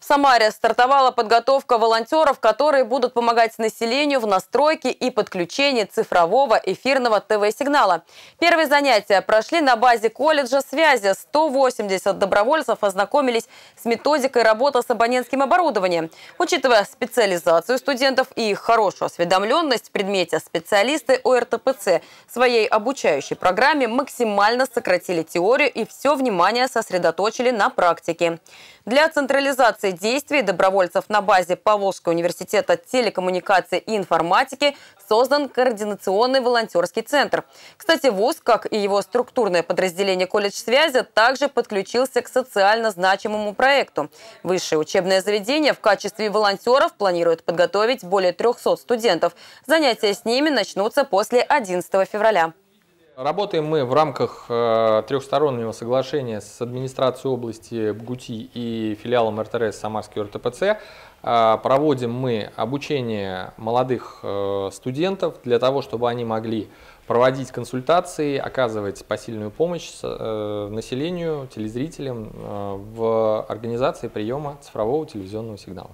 В Самаре стартовала подготовка волонтеров, которые будут помогать населению в настройке и подключении цифрового эфирного ТВ-сигнала. Первые занятия прошли на базе колледжа связи. 180 добровольцев ознакомились с методикой работы с абонентским оборудованием. Учитывая специализацию студентов и их хорошую осведомленность в предмете, специалисты ОРТПЦ своей обучающей программе максимально сократили теорию и все внимание сосредоточили на практике. Для централизации координации действий добровольцев на базе Поволжского университета телекоммуникации и информатики создан координационный волонтерский центр. Кстати, ВУЗ, как и его структурное подразделение колледж связи, также подключился к социально значимому проекту. Высшее учебное заведение в качестве волонтеров планирует подготовить более 300 студентов. Занятия с ними начнутся после 11 февраля. Работаем мы в рамках э, трехстороннего соглашения с администрацией области БГУТИ и филиалом РТРС Самарский РТПЦ. Э, проводим мы обучение молодых э, студентов для того, чтобы они могли проводить консультации, оказывать посильную помощь населению, телезрителям в организации приема цифрового телевизионного сигнала.